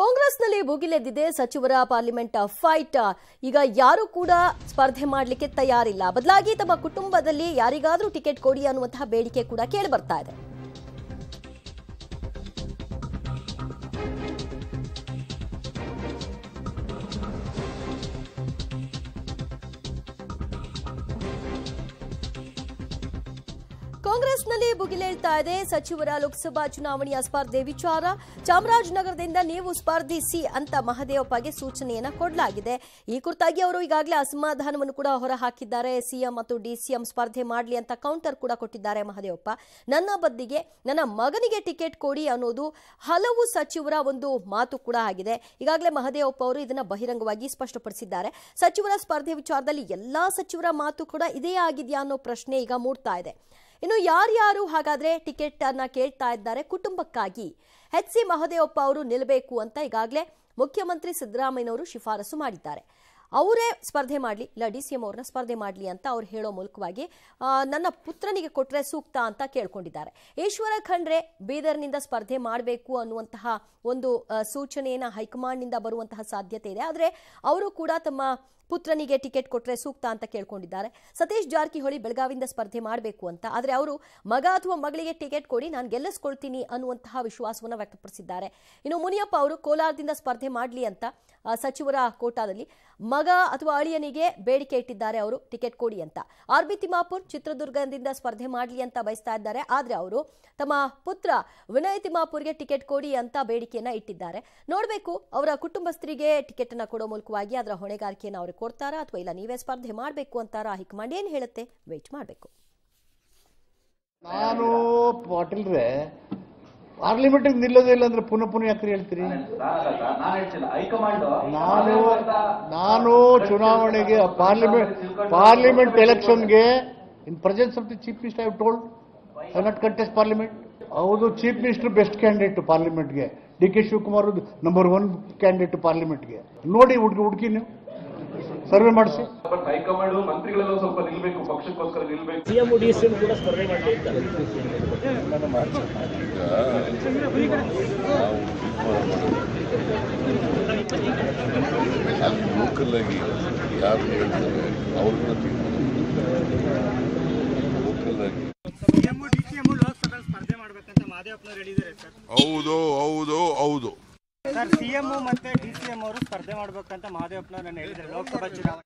ಕಾಂಗ್ರೆಸ್ನಲ್ಲಿ ಭುಗಿಲೆದ್ದಿದೆ ಸಚಿವರ parliament fight ಈಗ ಯಾರು ಕೂಡ ಸ್ಪರ್ಧೆ ಮಾಡಲಿಕ್ಕೆ ತಯಾರಿಲ್ಲ ಬದಲಾಗಿ ತಮ್ಮ ಕುಟುಂಬದಲ್ಲಿ ಯಾರಿಗಾದರೂ ಟಿಕೆಟ್ ಕೊಡಿ ಅನ್ನುವಂತಹ ಬೇಡಿಕೆ ಕೂಡ ಕೇಳಿ ಬರ್ತಾ ಇದೆ ಕಾಂಗ್ರೆಸ್ನಲ್ಲಿ ಭುಗಿಲೇಳ್ತಾ ಇದೆ ಸಚಿವರ ಲೋಕಸಭಾ ಚುನಾವಣೆಯ ಸ್ಪರ್ಧೆ ವಿಚಾರ ಚಾಮರಾಜನಗರದಿಂದ ನೀವು ಸ್ಪರ್ಧಿಸಿ ಅಂತ ಮಹದೇವಪ್ಪಗೆ ಸೂಚನೆಯನ್ನ ಕೊಡಲಾಗಿದೆ ಈ ಕುರಿತಾಗಿ ಅವರು ಈಗಾಗಲೇ ಅಸಮಾಧಾನವನ್ನು ಕೂಡ ಹೊರಹಾಕಿದ್ದಾರೆ ಸಿಎಂ ಮತ್ತು ಡಿಸಿಎಂ ಸ್ಪರ್ಧೆ ಮಾಡಲಿ ಅಂತ ಕೌಂಟರ್ ಕೂಡ ಕೊಟ್ಟಿದ್ದಾರೆ ಮಹದೇವಪ್ಪ ನನ್ನ ಬದ್ದಿಗೆ ನನ್ನ ಮಗನಿಗೆ ಟಿಕೆಟ್ ಕೊಡಿ ಅನ್ನೋದು ಹಲವು ಸಚಿವರ ಒಂದು ಮಾತು ಕೂಡ ಆಗಿದೆ ಈಗಾಗಲೇ ಮಹದೇವಪ್ಪ ಅವರು ಇದನ್ನ ಬಹಿರಂಗವಾಗಿ ಸ್ಪಷ್ಟಪಡಿಸಿದ್ದಾರೆ ಸಚಿವರ ಸ್ಪರ್ಧೆ ವಿಚಾರದಲ್ಲಿ ಎಲ್ಲಾ ಸಚಿವರ ಮಾತು ಕೂಡ ಇದೇ ಆಗಿದೆಯಾ ಅನ್ನೋ ಪ್ರಶ್ನೆ ಈಗ ಮೂಡ್ತಾ ಇದೆ ಇನ್ನು ಯಾರ್ಯಾರು ಹಾಗಾದ್ರೆ ಟಿಕೆಟ್ ಅನ್ನ ಕೇಳ್ತಾ ಇದ್ದಾರೆ ಕುಟುಂಬಕ್ಕಾಗಿ ಎಚ್ ಸಿ ಮಹದೇವಪ್ಪ ಅವರು ನಿಲ್ಲಬೇಕು ಅಂತ ಈಗಾಗಲೇ ಮುಖ್ಯಮಂತ್ರಿ ಸಿದ್ದರಾಮಯ್ಯನವರು ಶಿಫಾರಸು ಮಾಡಿದ್ದಾರೆ ಅವರೇ ಸ್ಪರ್ಧೆ ಮಾಡಲಿ ಇಲ್ಲ ಡಿ ಸಿ ಎಂ ಅವ್ರನ್ನ ಸ್ಪರ್ಧೆ ಮಾಡಲಿ ಅಂತ ಅವ್ರು ಹೇಳೋ ಮೂಲಕವಾಗಿ ನನ್ನ ಪುತ್ರನಿಗೆ ಕೊಟ್ಟರೆ ಸೂಕ್ತ ಅಂತ ಕೇಳ್ಕೊಂಡಿದ್ದಾರೆ ಈಶ್ವರ ಖಂಡ್ರೆ ಬೀದರ್ನಿಂದ ಸ್ಪರ್ಧೆ ಮಾಡಬೇಕು ಅನ್ನುವಂತಹ ಒಂದು ಸೂಚನೆಯನ್ನು ಹೈಕಮಾಂಡ್ನಿಂದ ಬರುವಂತಹ ಸಾಧ್ಯತೆ ಇದೆ ಆದರೆ ಅವರು ಕೂಡ ತಮ್ಮ ಪುತ್ರನಿಗೆ ಟಿಕೆಟ್ ಕೊಟ್ಟರೆ ಸೂಕ್ತ ಅಂತ ಕೇಳ್ಕೊಂಡಿದ್ದಾರೆ ಸತೀಶ್ ಜಾರಕಿಹೊಳಿ ಬೆಳಗಾವಿಯಿಂದ ಸ್ಪರ್ಧೆ ಮಾಡಬೇಕು ಅಂತ ಆದರೆ ಅವರು ಮಗ ಅಥವಾ ಮಗಳಿಗೆ ಟಿಕೆಟ್ ಕೊಡಿ ನಾನು ಗೆಲ್ಲಿಸ್ಕೊಳ್ತೀನಿ ಅನ್ನುವಂತಹ ವಿಶ್ವಾಸವನ್ನು ವ್ಯಕ್ತಪಡಿಸಿದ್ದಾರೆ ಇನ್ನು ಮುನಿಯಪ್ಪ ಅವರು ಕೋಲಾರದಿಂದ ಸ್ಪರ್ಧೆ ಮಾಡಲಿ ಅಂತ ಸಚಿವರ ಕೋಟಾದಲ್ಲಿ ಮಗ ಅಥವಾ ಅಳಿಯನಿಗೆ ಬೇಡಿಕೆ ಇಟ್ಟಿದ್ದಾರೆ ಅವರು ಟಿಕೆಟ್ ಕೊಡಿ ಅಂತ ಆರ್ ಬಿ ತಿಮ್ಮಾಪುರ್ ಚಿತ್ರದುರ್ಗದಿಂದ ಸ್ಪರ್ಧೆ ಮಾಡಲಿ ಅಂತ ಬಯಸ್ತಾ ಇದ್ದಾರೆ ಆದರೆ ಅವರು ತಮ್ಮ ಪುತ್ರ ವಿನಯ್ ತಿಮ್ಮಾಪುರ್ಗೆ ಟಿಕೆಟ್ ಕೊಡಿ ಅಂತ ಬೇಡಿಕೆಯನ್ನ ಇಟ್ಟಿದ್ದಾರೆ ನೋಡಬೇಕು ಅವರ ಕುಟುಂಬಸ್ಥರಿಗೆ ಟಿಕೆಟ್ ಅನ್ನ ಕೊಡೋ ಮೂಲಕವಾಗಿ ಅದರ ಹೊಣೆಗಾರಿಕೆಯನ್ನು ಅವರು ಕೊಡ್ತಾರಾ ಅಥವಾ ಇಲ್ಲ ನೀವೇ ಸ್ಪರ್ಧೆ ಮಾಡಬೇಕು ಅಂತಾರ ಹೈಕಮಾಂಡ್ ಏನು ಹೇಳುತ್ತೆ ವೇಟ್ ಮಾಡಬೇಕು ನಾನು ಪಾರ್ಲಿಮೆಂಟ್ ನಿಲ್ಲೋದೇ ಇಲ್ಲ ಅಂದ್ರೆ ಪುನಃ ಪುನಃ ಯಾಕೆ ಹೇಳ್ತೀರಿ ನಾನು ನಾನು ಚುನಾವಣೆಗೆ ಪಾರ್ಲಿಮೆಂಟ್ ಪಾರ್ಲಿಮೆಂಟ್ ಎಲೆಕ್ಷನ್ಗೆ in presence of the chief minister I told I not contest parliament ಹೌದು ಚೀಫ್ ಮಿನಿಸ್ಟರ್ ಬೆಸ್ಟ್ ಕ್ಯಾಂಡಿಡೇಟ್ ಪಾರ್ಲಿಮೆಂಟ್ಗೆ D K Shivakumar number one candidate ಪಾರ್ಲಿಮೆಂಟ್ಗೆ ನೋಡಿ ಹುಡುಗಿ ಹುಡುಕಿ ನೀವು ಸರ್ವೆ ಮಾಡಿಸಿ ಹೈಕಮಾಂಡ್ ಮಂತ್ರಿಗಳೆಲ್ಲ ಸ್ವಲ್ಪ ನಿಲ್ಬೇಕು ಪಕ್ಷಕ್ಕೋಸ್ಕರ ನಿಲ್ಬೇಕು ಸಿಎಂ ಕೂಡ ಸ್ಪರ್ಧೆ ಮಾಡಿ ಲೋಕಲ್ ಆಗಿ ಯಾರು ಹೇಳ್ತಾರೆ ಅವ್ರನ್ನ ಲೋಕಲ್ ಹೌದು ಹೌದು ಹೌದು ಸರ್ ಸಿಎಂ ಮತ್ತೆ ಡಿ ಸಿ ಎಂ ಅವರು ಸ್ಪರ್ಧೆ ಮಾಡ್ಬೇಕಂತ ಮಹದೇವಪ್ಪನವ್ರು ನಾನು ಹೇಳಿದ್ರೆ ಲೋಕಸಭಾ ಚುನಾವಣೆ